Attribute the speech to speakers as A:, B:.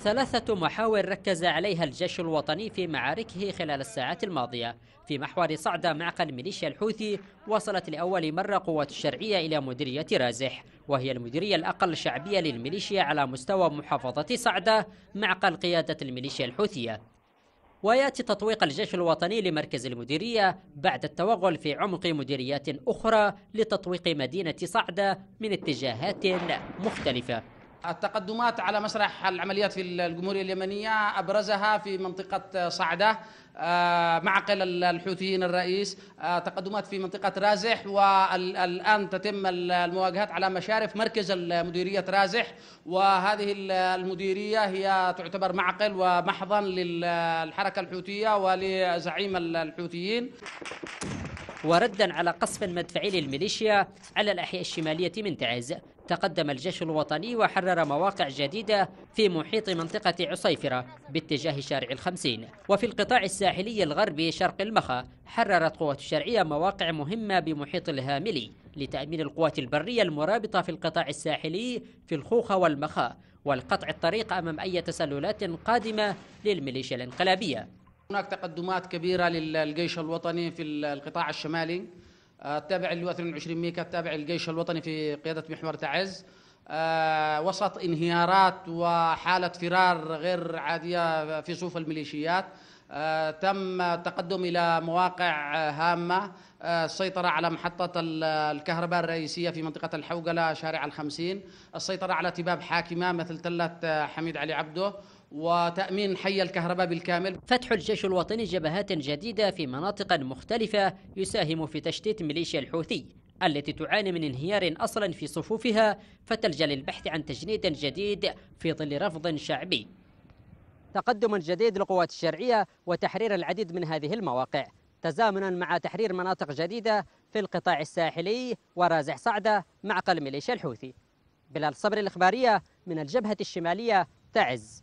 A: ثلاثة محاور ركز عليها الجيش الوطني في معاركه خلال الساعات الماضية في محور صعدة معقل ميليشيا الحوثي وصلت لأول مرة قوات الشرعية إلى مديرية رازح وهي المديرية الأقل شعبية للميليشيا على مستوى محافظة صعدة معقل قيادة الميليشيا الحوثية وياتي تطويق الجيش الوطني لمركز المديريه بعد التوغل في عمق مديريات اخرى لتطويق مدينه صعده من اتجاهات مختلفه التقدمات على
B: مسرح العمليات في الجمهورية اليمنية أبرزها في منطقة صعدة آه، معقل الحوثيين الرئيس آه، تقدمات في منطقة رازح والآن تتم المواجهات على مشارف مركز مديرية رازح وهذه المديرية هي تعتبر معقل ومحضن للحركة الحوثية ولزعيم
A: الحوثيين وردا على قصف مدفعي للميليشيا على الأحياء الشمالية من تعز تقدم الجيش الوطني وحرر مواقع جديدة في محيط منطقة عصيفرة باتجاه شارع الخمسين وفي القطاع الساحلي الغربي شرق المخا حررت قوات الشرعية مواقع مهمة بمحيط الهاملي لتأمين القوات البرية المرابطة في القطاع الساحلي في الخوخة والمخا والقطع الطريق أمام أي تسللات قادمة للميليشيا الانقلابية هناك تقدمات
B: كبيرة للجيش الوطني في القطاع الشمالي آه، التابع للواء 22 ميكا التابع للجيش الوطني في قيادة محور تعز آه، وسط انهيارات وحالة فرار غير عادية في صفوف الميليشيات آه، تم التقدم إلى مواقع هامة السيطرة على محطة الكهرباء الرئيسية في منطقة الحوقلة شارع الخمسين السيطرة على تباب حاكمة مثل تلة
A: حميد علي عبده وتأمين حي الكهرباء بالكامل فتح الجيش الوطني جبهات جديدة في مناطق مختلفة يساهم في تشتيت ميليشيا الحوثي التي تعاني من انهيار أصلا في صفوفها فتلجأ للبحث عن تجنيد جديد في ظل رفض شعبي تقدم جديد للقوات الشرعية وتحرير العديد من هذه المواقع تزامنا مع تحرير مناطق جديدة في القطاع الساحلي ورازح صعدة معقل ميليشيا الحوثي بلال صبر الإخبارية من الجبهة الشمالية تعز